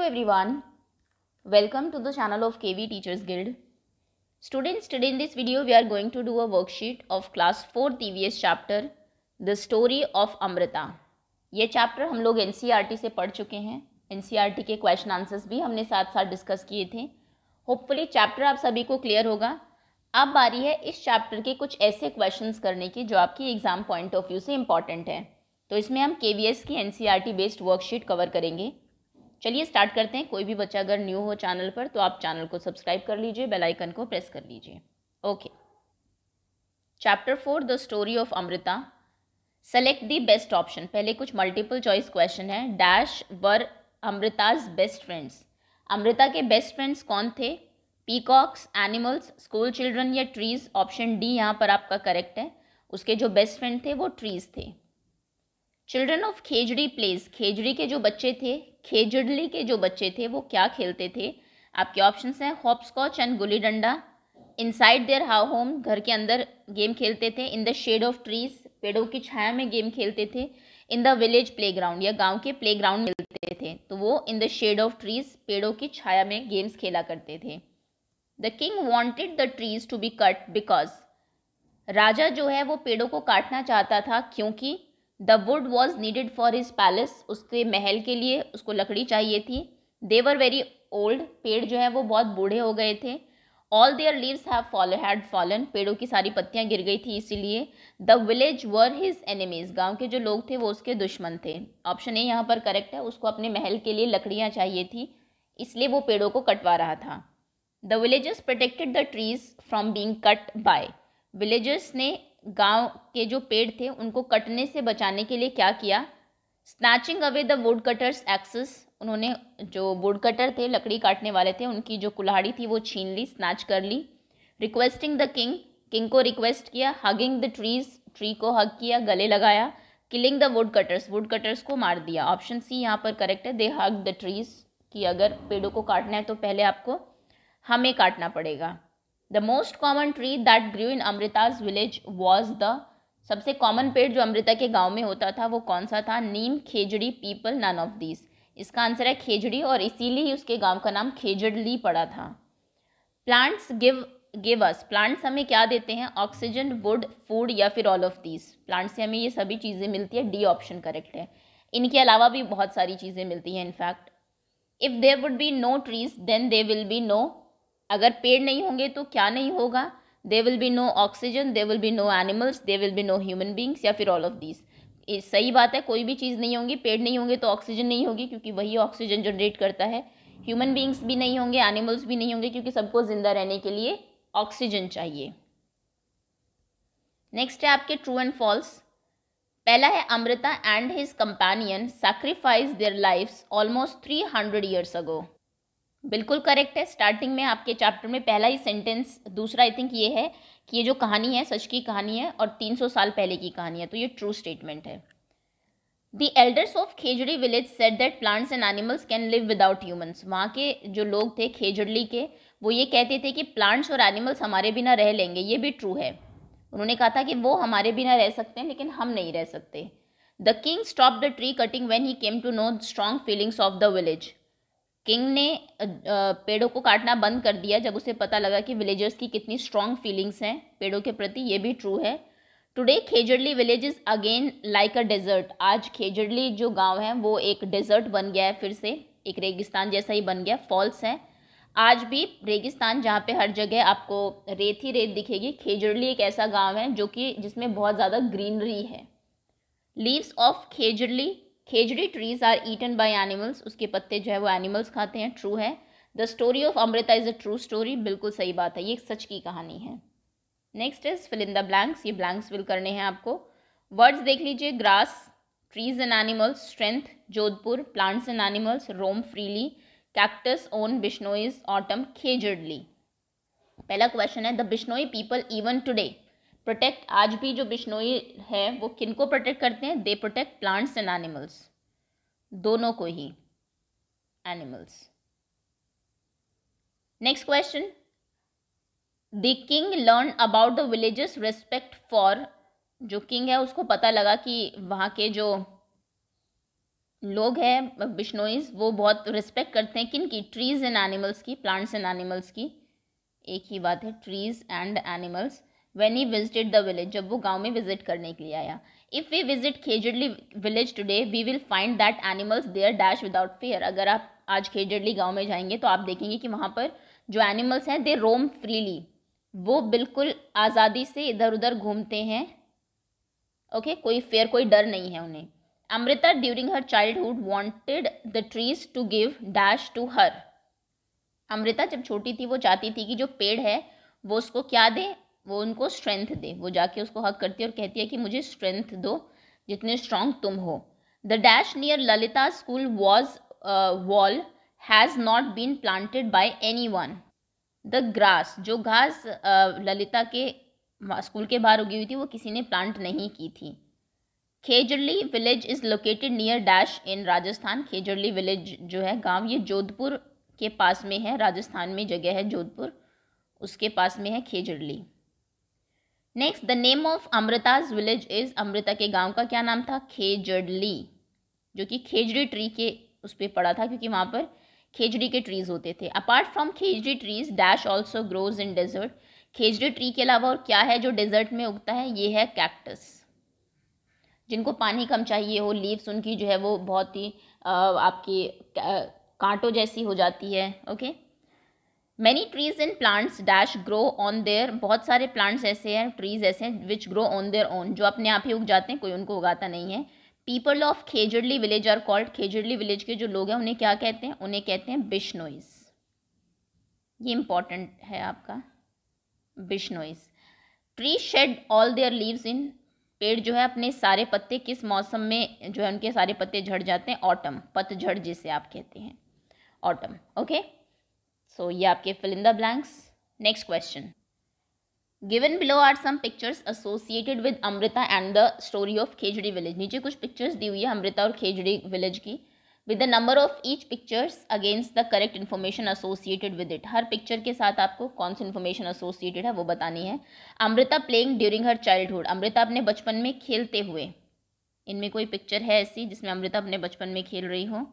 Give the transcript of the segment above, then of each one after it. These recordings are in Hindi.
Hello everyone. Welcome to the channel of KV Teachers Guild. Students, today in this video we are going to do a worksheet of class 4 TVS chapter The Story of Amrita. ये chapter हम लोग एन से पढ़ चुके हैं एन के क्वेश्चन आंसर्स भी हमने साथ साथ डिस्कस किए थे होपफुली चैप्टर आप सभी को क्लियर होगा अब बारी है इस चैप्टर के कुछ ऐसे क्वेश्चंस करने की जो आपकी एग्ज़ाम पॉइंट ऑफ व्यू से इंपॉर्टेंट है तो इसमें हम के की एन बेस्ड वर्कशीट कवर करेंगे चलिए स्टार्ट करते हैं कोई भी बच्चा अगर न्यू हो चैनल पर तो आप चैनल को सब्सक्राइब कर लीजिए बेल आइकन को प्रेस कर लीजिए okay chapter four the story of Amrita select the best option पहले कुछ मल्टीपल चॉइस क्वेश्चन है dash were Amrita's best friends Amrita के बेस्ट फ्रेंड्स कौन थे पीकॉक्स एनिमल्स स्कूल चिल्ड्रन या ट्रीज़ ऑप्शन डी यहाँ पर आपका करेक्ट है उसके जो बेस्ट फ्रेंड थे वो ट्रीज़ थे children of Khejri place Khejri के जो बच्चे थे खेजड़ली के जो बच्चे थे वो क्या खेलते थे आपके ऑप्शन हैं हॉप स्कॉच एंड गुली डंडा इनसाइड देयर हाउ होम घर के अंदर गेम खेलते थे in the shade of trees पेड़ों की छाया में गेम खेलते थे इन द विलेज प्लेग्राउंड या गांव के प्लेग्राउंड मिलते थे तो वो in the shade of trees पेड़ों की छाया में गेम्स खेला करते थे the king wanted the trees to be cut because राजा जो है वो पेड़ों को काटना चाहता था क्योंकि the wood was needed for his palace उसके महल के लिए उसको लकड़ी चाहिए थी देवर वेरी ओल्ड पेड़ जो है वो बहुत बूढ़े हो गए थे all their leaves had fallen पेड़ों की सारी पत्तियाँ गिर गई थी इसीलिए the village were his enemies गाँव के जो लोग थे वो उसके दुश्मन थे ऑप्शन ए यहाँ पर करेक्ट है उसको अपने महल के लिए लकड़ियाँ चाहिए थी इसलिए वो पेड़ों को कटवा रहा था the villagers protected the trees from being cut by villagers ने गांव के जो पेड़ थे उनको कटने से बचाने के लिए क्या किया snatching away the woodcutters access उन्होंने जो वुड कटर थे लकड़ी काटने वाले थे उनकी जो कुल्हाड़ी थी वो छीन ली स्नैच कर ली रिक्वेस्टिंग द किंग किंग को रिक्वेस्ट किया हगिंग द ट्रीज ट्री को हग किया गले लगाया killing the woodcutters woodcutters को मार दिया ऑप्शन सी यहाँ पर करेक्ट है दे हग द ट्रीज कि अगर पेड़ों को काटना है तो पहले आपको हमें काटना पड़ेगा the most common tree that grew in Amrita's village was the सबसे कॉमन पेड़ जो अमृता के गांव में होता था वो कौन सा था neem Khejri peepal none of these इसका आंसर है खेजड़ी और इसीलिए ही उसके गांव का नाम खेजड़ली पड़ा था plants give give us plants हमें क्या देते हैं ऑक्सीजन वुड फूड या फिर ऑल ऑफ दीज प्लांट्स से हमें ये सभी चीज़ें मिलती है डी ऑप्शन करेक्ट है इनके अलावा भी बहुत सारी चीज़ें मिलती हैं in fact if there would be no trees then they will be no अगर पेड़ नहीं होंगे तो क्या नहीं होगा they will be no oxygen they will be no animals they will be no human beings या फिर ऑल ऑफ दीज सही बात है कोई भी चीज़ नहीं होंगी पेड़ नहीं होंगे तो ऑक्सीजन नहीं होगी क्योंकि वही ऑक्सीजन जनरेट करता है ह्यूमन बींग्स भी नहीं होंगे एनिमल्स भी नहीं होंगे क्योंकि सबको ज़िंदा रहने के लिए ऑक्सीजन चाहिए नेक्स्ट है आपके ट्रू एंड फॉल्स पहला है Amrita and his companion sacrifice their lifes almost three hundred years ago बिल्कुल करेक्ट है स्टार्टिंग में आपके चैप्टर में पहला ही सेंटेंस दूसरा आई थिंक ये है कि ये जो कहानी है सच की कहानी है और 300 साल पहले की कहानी है तो ये ट्रू स्टेटमेंट है the elders of Khejri village set that plants and animals can live without humans वहाँ के जो लोग थे खेजड़ली के वो ये कहते थे कि प्लांट्स और एनिमल्स हमारे बिना रह लेंगे ये भी ट्रू है उन्होंने कहा था कि वो हमारे बिना रह सकते हैं लेकिन हम नहीं रह सकते the king stop the tree cutting when he came to know strong feelings of the village king ने पेड़ों को काटना बंद कर दिया जब उसे पता लगा कि विलेजर्स की कितनी स्ट्रॉन्ग फीलिंग्स हैं पेड़ों के प्रति ये भी ट्रू है today Khejarli village is again like a desert आज खेजड़ली जो गांव है वो एक डेजर्ट बन गया है फिर से एक रेगिस्तान जैसा ही बन गया फॉल्स है आज भी रेगिस्तान जहाँ पे हर जगह आपको रेत ही रेत दिखेगी खेजड़ली एक ऐसा गांव है जो कि जिसमें बहुत ज़्यादा ग्रीनरी है leaves of Khejarli Khejri trees are eaten by animals उसके पत्ते जो है वो एनिमल्स खाते हैं ट्रू है the story of Amrita is a true story बिल्कुल सही बात है ये एक सच की कहानी है next is fill in the blanks ये ब्लैंक्स फिल करने हैं आपको वर्ड्स देख लीजिए grass trees and animals strength Jodhpur plants and animals roam freely cactus own Bishnois autumn Khejarli पहला क्वेश्चन है the Bishnoi people even today protect आज भी जो बिश्नोई है वो किन को प्रोटेक्ट करते हैं they protect plants and animals दोनों को ही animals next question the king learn about the villages respect for जो किंग है उसको पता लगा कि वहाँ के जो लोग हैं बिश्नोइज वो बहुत रिस्पेक्ट करते हैं किन की ट्रीज़ एंड एनिमल्स की प्लांट्स एंड एनिमल्स की एक ही बात है trees and animals when he visited the village जब वो गाँव में विजिट करने के लिए आया if we visit Khejarli village today we will find that animals there dash without fear अगर आप आज खेजडली गाँव में जाएंगे तो आप देखेंगे कि वहाँ पर जो एनिमल्स हैं दे रोम फ्रीली वो बिल्कुल आज़ादी से इधर उधर घूमते हैं ओके okay? कोई फेयर कोई डर नहीं है उन्हें Amrita during her childhood wanted the trees to give dash to her Amrita जब छोटी थी वो चाहती थी कि जो पेड़ है वो उसको क्या दें वो उनको स्ट्रेंथ दे वो जाके उसको हक करती है और कहती है कि मुझे स्ट्रेंथ दो जितने स्ट्रांग तुम हो the dash near Lalita school was wall has not been planted by anyone the grass जो घास ललिता uh, के स्कूल के बाहर उगी हुई थी वो किसी ने प्लांट नहीं की थी Khejarli village is located near dash in Rajasthan Khejarli village जो है गांव ये जोधपुर के पास में है राजस्थान में जगह है जोधपुर उसके पास में है Khejarli next the name of Amrita's village is Amrita के गांव का क्या नाम था खेजड़ली जो कि खेजड़ी ट्री के उस पर पड़ा था क्योंकि वहाँ पर खेजड़ी के ट्रीज होते थे apart from Khejri trees dash also grows in desert Khejri tree के अलावा और क्या है जो डेजर्ट में उगता है ये है कैक्टस जिनको पानी कम चाहिए हो लीव्स उनकी जो है वो बहुत ही आपकी कांटों जैसी हो जाती है okay many trees and plants dash grow on their बहुत सारे प्लांट्स ऐसे हैं ट्रीज ऐसे हैं which grow on their own जो अपने आप ही उग जाते हैं कोई उनको उगाता नहीं है people of Khejarli village are called Khejarli village के जो लोग हैं उन्हें क्या कहते हैं उन्हें कहते हैं बिश्नोइस ये इंपॉर्टेंट है आपका Bishnois tree shed all their leaves in पेड़ जो है अपने सारे पत्ते किस मौसम में जो है उनके सारे पत्ते झड़ जाते हैं ऑटम पतझड़ जिसे आप कहते हैं autumn okay okay? So so, ये आपके fill in the blanks next question given below are some pictures associated with Amrita and the story of Khejri village नीचे कुछ पिक्चर्स दी हुई है अमृता और खेजड़ी विलेज की with the number of each pictures against the correct information associated with it हर पिक्चर के साथ आपको कौन सी इन्फॉर्मेशन एसोसिएटेड है वो बतानी है Amrita playing during her childhood Amrita अपने बचपन में खेलते हुए इनमें कोई पिक्चर है ऐसी जिसमें अमृता अपने बचपन में खेल रही हो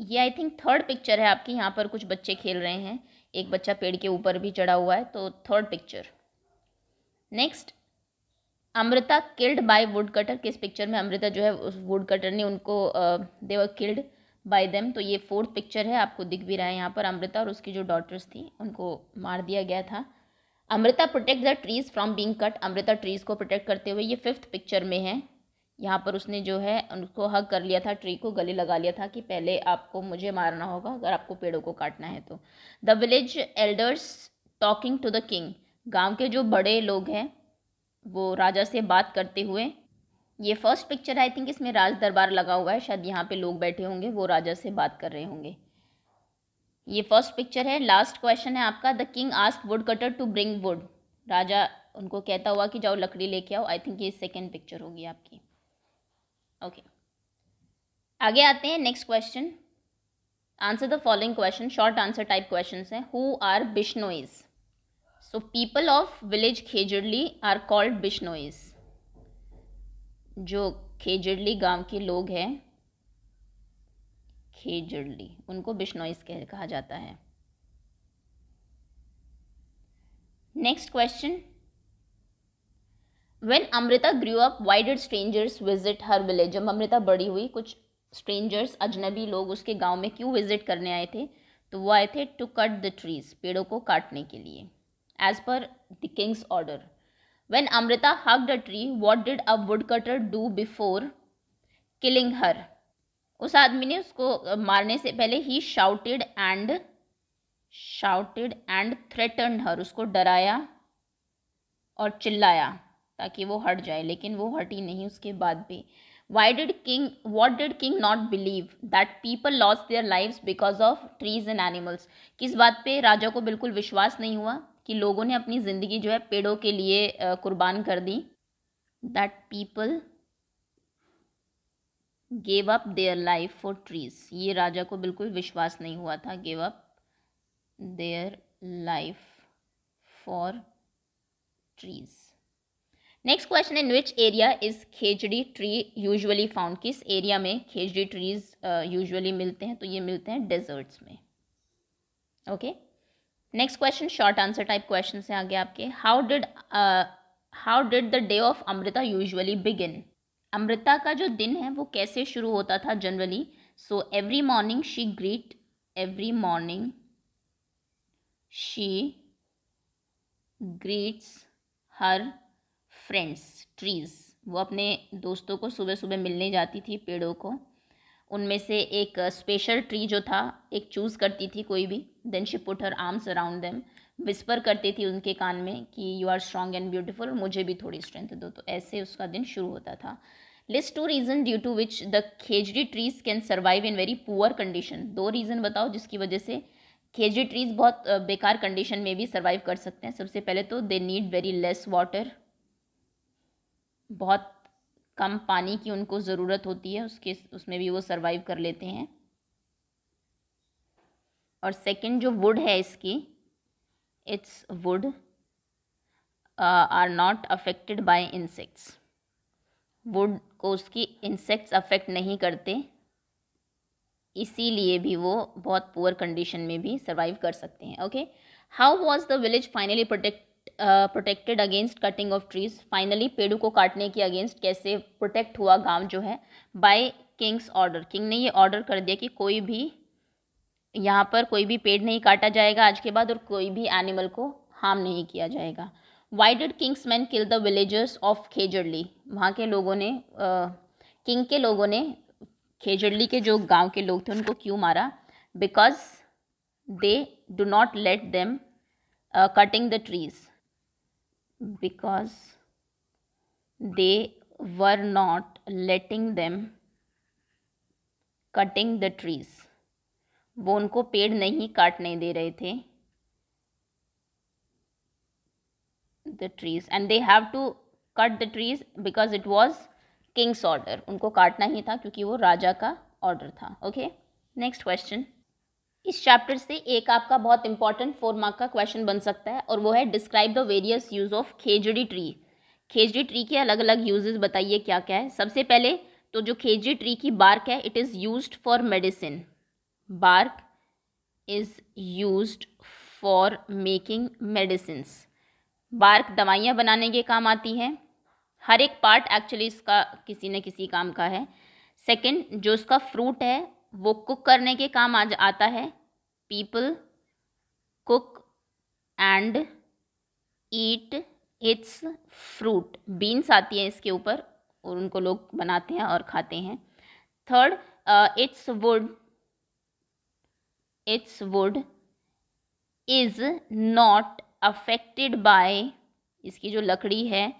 ये आई थिंक थर्ड पिक्चर है आपकी यहाँ पर कुछ बच्चे खेल रहे हैं एक बच्चा पेड़ के ऊपर भी चढ़ा हुआ है तो third picture next Amrita killed by wood cutter किस पिक्चर में अमृता जो है उस वुड कटर ने उनको देवर किल्ड बाय देम तो ये फोर्थ पिक्चर है आपको दिख भी रहा है यहाँ पर अमृता और उसकी जो डॉटर्स थी उनको मार दिया गया था Amrita protect the trees from being cut Amrita trees को प्रोटेक्ट करते हुए ये फिफ्थ पिक्चर में है यहाँ पर उसने जो है उसको हक कर लिया था ट्री को गले लगा लिया था कि पहले आपको मुझे मारना होगा अगर आपको पेड़ों को काटना है तो the village elders talking to the king गांव के जो बड़े लोग हैं वो राजा से बात करते हुए ये फर्स्ट पिक्चर आई थिंक इसमें राज दरबार लगा हुआ है शायद यहाँ पे लोग बैठे होंगे वो राजा से बात कर रहे होंगे ये फर्स्ट पिक्चर है लास्ट क्वेश्चन है आपका the king ask wood cutter to bring wood राजा उनको कहता हुआ कि जाओ लकड़ी लेके आओ आई थिंक ये सेकेंड पिक्चर होगी आपकी ओके okay. आगे आते हैं next question answer the following question short answer type question हैं who are Bishnois so people of village Khejarli are called Bishnois जो खेजड़ली गांव के लोग हैं खेजड़ली उनको बिश्नोइज कह कहा जाता है next question when Amrita grew up why did strangers visit her village जब अमृता बड़ी हुई कुछ स्ट्रेंजर्स अजनबी लोग उसके गांव में क्यों विजिट करने आए थे तो वो आए थे टू कट द ट्रीज पेड़ों को काटने के लिए as per the king's order when Amrita hug the tree what did a wood cutter do before killing her उस आदमी ने उसको मारने से पहले ही shouted and shouted and threaten her उसको डराया और चिल्लाया ताकि वो हट जाए लेकिन वो हटी नहीं उसके बाद भी why did king what did king not believe that people loss their life because of trees and animals किस बात पे राजा को बिल्कुल विश्वास नहीं हुआ कि लोगों ने अपनी ज़िंदगी जो है पेड़ों के लिए कुर्बान कर दी that people gave up their life for trees ये राजा को बिल्कुल विश्वास नहीं हुआ था gave up their life for trees next question in which area is Khejri tree usually found किस एरिया में खेजड़ी ट्रीज यूजुअली मिलते हैं तो ये मिलते हैं डेजर्ट्स में okay next question short answer type question से आगे आपके how did how did the day of Amrita usually begin Amrita का जो दिन है वो कैसे शुरू होता था generally so every morning she greet every morning she greets her friends trees वो अपने दोस्तों को सुबह सुबह मिलने जाती थी पेड़ों को उनमें से एक स्पेशल ट्री जो था एक चूज़ करती थी कोई भी then she put her arms around them whisper करती थी उनके कान में कि you are strong and beautiful मुझे भी थोड़ी स्ट्रेंथ दो तो ऐसे उसका दिन शुरू होता था list two reason due to which the Khejri trees can survive in very poor condition दो रीज़न बताओ जिसकी वजह से खेजड़ी ट्रीज़ बहुत बेकार कंडीशन में भी सर्वाइव कर सकते हैं सबसे पहले तो they need very less water बहुत कम पानी की उनको ज़रूरत होती है उसके उसमें भी वो सर्वाइव कर लेते हैं और सेकंड जो वुड है इसकी its wood are not affected by insects wood को उसकी इंसेक्ट्स अफेक्ट नहीं करते इसीलिए भी वो बहुत पुअर कंडीशन में भी सर्वाइव कर सकते हैं okay how was the village finally protect protected against cutting of trees finally पेड़ों को काटने के अगेंस्ट कैसे प्रोटेक्ट हुआ गांव जो है बाय किंग्स ऑर्डर किंग ने ये ऑर्डर कर दिया कि कोई भी यहाँ पर कोई भी पेड़ नहीं काटा जाएगा आज के बाद और कोई भी एनिमल को हार्म नहीं किया जाएगा why did king's man kill the villagers of Khejarli वहाँ के लोगों ने किंग के लोगों ने खेजड़ली के जो गांव के लोग थे उनको क्यों मारा because they do not let them cutting the trees because they were not letting them cutting the trees वो उनको पेड़ नहीं काटने दे रहे थे the trees and they have to cut the trees because it was king's order उनको काटना ही था क्योंकि वो राजा का ऑर्डर था ओके नेक्स्ट क्वेश्चन इस चैप्टर से एक आपका बहुत इंपॉर्टेंट फोर मार्क का क्वेश्चन बन सकता है और वो है describe the various use of Khejri tree Khejri tree के अलग अलग यूजेस बताइए क्या क्या है सबसे पहले तो जो खेजड़ी ट्री की बार्क है it is use for medicine bark is use for making medicine bark दवाइयाँ बनाने के काम आती हैं हर एक पार्ट एक्चुअली इसका किसी न किसी काम का है सेकंड जो इसका फ्रूट है वो कुक करने के काम आज आता है people cook and eat its fruit beans आती है इसके ऊपर और उनको लोग बनाते हैं और खाते हैं third its wood its wood is not affected by इसकी जो लकड़ी है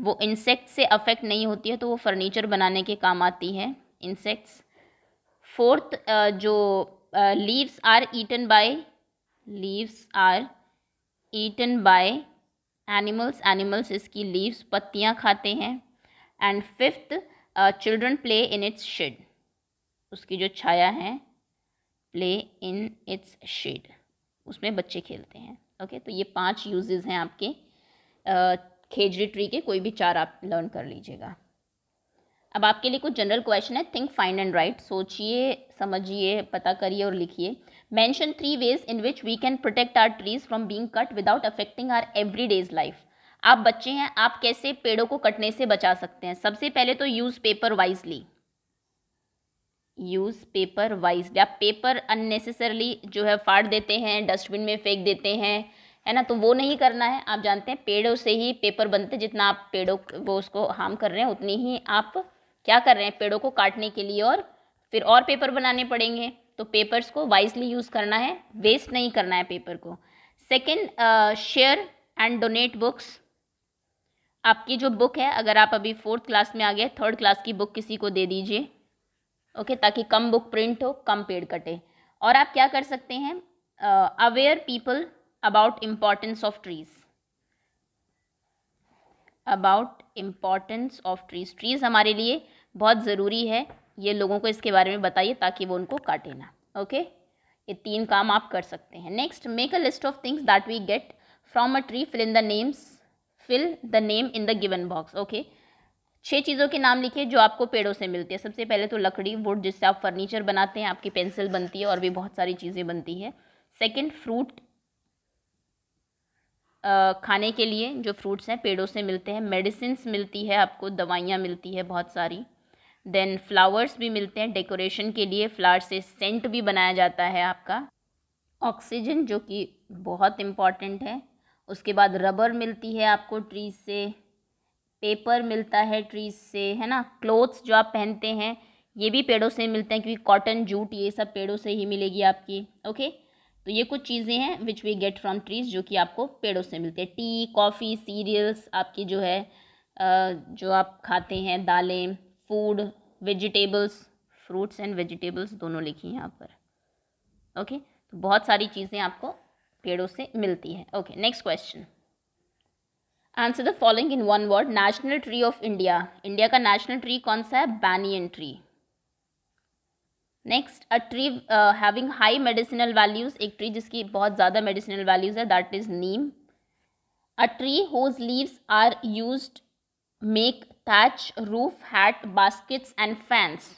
वो इंसेक्ट से अफेक्ट नहीं होती है तो वो फर्नीचर बनाने के काम आती है इंसेक्ट्स फोर्थ जो leaves are eaten by leaves are eaten by animals animals इसकी लीव्स पत्तियाँ खाते हैं and fifth children play in its shade उसकी जो छाया है प्ले इन इट्स शेड उसमें बच्चे खेलते हैं ओके okay? तो ये पांच यूजेस हैं आपके खेजरी ट्री के कोई भी चार आप लर्न कर लीजिएगा अब आपके लिए कुछ जनरल क्वेश्चन है थिंक फाइंड एंड राइट सोचिए समझिए पता करिए और लिखिए mention three ways in which we can protect our trees from being cut without affecting our every day's life आप बच्चे हैं आप कैसे पेड़ों को कटने से बचा सकते हैं सबसे पहले तो use paper wisely use paper wisely आप पेपर अननेसेसरली जो है फाड़ देते हैं डस्टबिन में फेंक देते हैं है ना तो वो नहीं करना है आप जानते हैं पेड़ों से ही पेपर बनते जितना आप पेड़ों वो उसको हार्म कर रहे हैं उतनी ही आप क्या कर रहे हैं पेड़ों को काटने के लिए और फिर और पेपर बनाने पड़ेंगे तो पेपर्स को वाइजली यूज़ करना है वेस्ट नहीं करना है पेपर को second share and donate books आपकी जो बुक है अगर आप अभी फोर्थ क्लास में आ गए थर्ड क्लास की बुक किसी को दे दीजिए ओके okay, ताकि कम बुक प्रिंट हो कम पेड़ कटे और आप क्या कर सकते हैं aware people about importance of trees about importance of trees trees हमारे लिए बहुत ज़रूरी है ये लोगों को इसके बारे में बताइए ताकि वो उनको काटे ना ओके ये तीन काम आप कर सकते हैं next make a list of things that we get from a tree fill in the names fill the name in the given box okay छः चीज़ों के नाम लिखिए जो आपको पेड़ों से मिलती है सबसे पहले तो लकड़ी वुड जिससे आप फर्नीचर बनाते हैं आपकी पेंसिल बनती है और भी बहुत सारी चीज़ें बनती है सेकेंड फ्रूट खाने के लिए जो फ्रूट्स हैं पेड़ों से मिलते हैं मेडिसिन मिलती है आपको दवाइयाँ मिलती है बहुत सारी देन फ्लावर्स भी मिलते हैं डेकोरेशन के लिए फ्लावर से सेंट भी बनाया जाता है आपका ऑक्सीजन जो कि बहुत इम्पॉर्टेंट है उसके बाद रबर मिलती है आपको ट्रीज से पेपर मिलता है ट्रीज से है ना क्लोथ्स जो आप पहनते हैं ये भी पेड़ों से मिलते हैं क्योंकि कॉटन जूट ये सब पेड़ों से ही मिलेगी आपकी ओके तो ये कुछ चीज़ें हैं which we get from trees जो कि आपको पेड़ों से मिलते हैं टी कॉफ़ी सीरियल्स आपकी जो है जो आप खाते हैं दालें food vegetables fruits and vegetables दोनों लिखी हैं यहाँ पर ओके तो बहुत सारी चीज़ें आपको पेड़ों से मिलती है okay next question answer the following in one word national tree of India India का नेशनल ट्री कौन सा है banyan tree next a tree having high medicinal values एक ट्री जिसकी बहुत ज़्यादा मेडिसिनल वैल्यूज़ है that is neem a tree whose leaves are use make thatch roof hat baskets and fans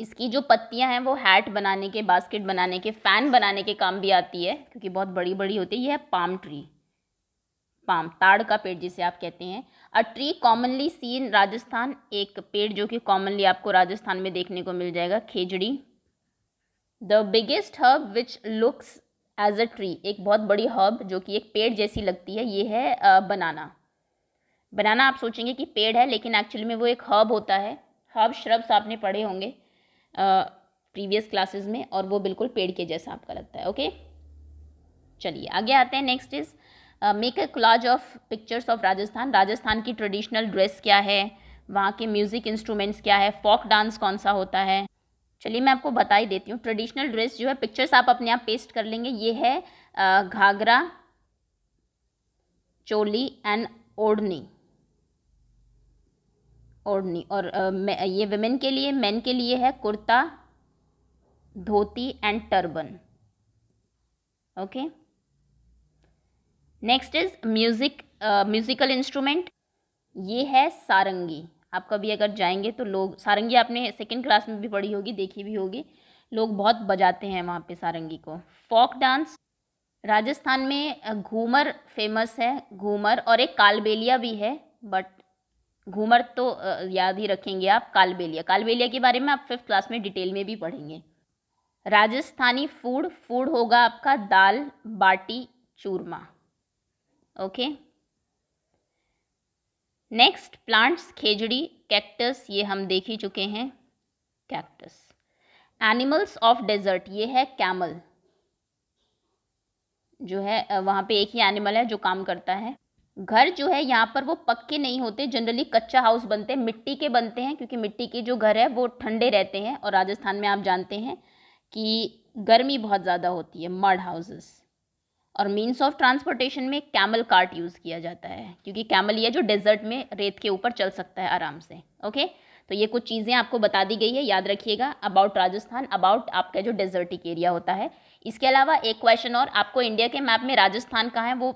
इसकी जो पत्तियां हैं वो हैट बनाने के बास्केट बनाने के फ़ैन बनाने के काम भी आती है क्योंकि बहुत बड़ी बड़ी होती है यह है पाम ट्री पाम ताड़ का पेड़ जिसे आप कहते हैं a tree commonly seen Rajasthan एक पेड़ जो कि कॉमनली आपको राजस्थान में देखने को मिल जाएगा Khejri the biggest herb which looks as a tree एक बहुत बड़ी हर्ब जो कि एक पेड़ जैसी लगती है ये है बनाना बनाना आप सोचेंगे कि पेड़ है लेकिन एक्चुअली में वो एक हर्ब होता है हर्ब श्रब्स आपने पढ़े होंगे प्रीवियस क्लासेस में और वो बिल्कुल पेड़ के जैसा आपका लगता है ओके चलिए आगे आते हैं next is make a collage of pictures of Rajasthan Rajasthan की ट्रेडिशनल ड्रेस क्या है वहाँ के म्यूज़िक इंस्ट्रूमेंट्स क्या है फोक डांस कौन सा होता है चलिए मैं आपको बता ही देती हूँ ट्रेडिशनल ड्रेस जो है पिक्चर्स आप अपने आप पेस्ट कर लेंगे ये है घाघरा चोली एंड ओढ़नी ओढ़नी और ये वेमेन के लिए मेन के लिए है kurta dhoti and turban okay next is music musical instrument ये है सारंगी आप कभी अगर जाएंगे तो लोग सारंगी आपने सेकेंड क्लास में भी पढ़ी होगी देखी भी होगी लोग बहुत बजाते हैं वहाँ पे सारंगी को फोक डांस राजस्थान में घूमर फेमस है घूमर और एक कालबेलिया भी है बट घूमर तो याद ही रखेंगे आप कालबेलिया कालबेलिया के बारे में आप फिफ्थ क्लास में डिटेल में भी पढ़ेंगे राजस्थानी फूड फूड होगा आपका dal baati churma okay next plants Khejri cactus ये हम देख ही चुके हैं कैक्टस एनिमल्स ऑफ डेजर्ट ये है कैमल जो है वहाँ पे एक ही एनिमल है जो काम करता है घर जो है यहाँ पर वो पक्के नहीं होते जनरली कच्चा हाउस बनते हैं मिट्टी के बनते हैं क्योंकि मिट्टी के जो घर है वो ठंडे रहते हैं और राजस्थान में आप जानते हैं कि गर्मी बहुत ज़्यादा होती है मड हाउसेस और मीन्स ऑफ ट्रांसपोर्टेशन में कैमल कार्ट यूज़ किया जाता है क्योंकि कैमल यह जो डेजर्ट में रेत के ऊपर चल सकता है आराम से ओके तो ये कुछ चीज़ें आपको बता दी गई है याद रखिएगा अबाउट राजस्थान अबाउट आपका जो डेजर्टिक एरिया होता है इसके अलावा एक क्वेश्चन और आपको इंडिया के मैप में राजस्थान कहाँ है वो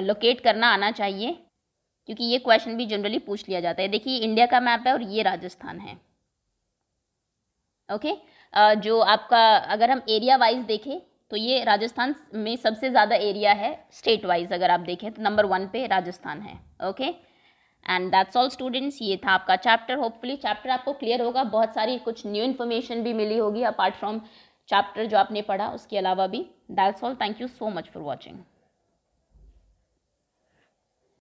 लोकेट करना आना चाहिए क्योंकि ये क्वेश्चन भी जनरली पूछ लिया जाता है देखिए इंडिया का मैप है और ये राजस्थान है ओके okay? जो आपका अगर हम एरिया वाइज देखें तो ये राजस्थान में सबसे ज़्यादा एरिया है स्टेट वाइज अगर आप देखें तो नंबर वन पे राजस्थान है okay and that's all students ये था आपका चैप्टर होपफुली चैप्टर आपको क्लियर होगा बहुत सारी कुछ न्यू इन्फॉर्मेशन भी मिली होगी अपार्ट फ्रॉम चैप्टर जो आपने पढ़ा उसके अलावा भी that's all thank you so much for watching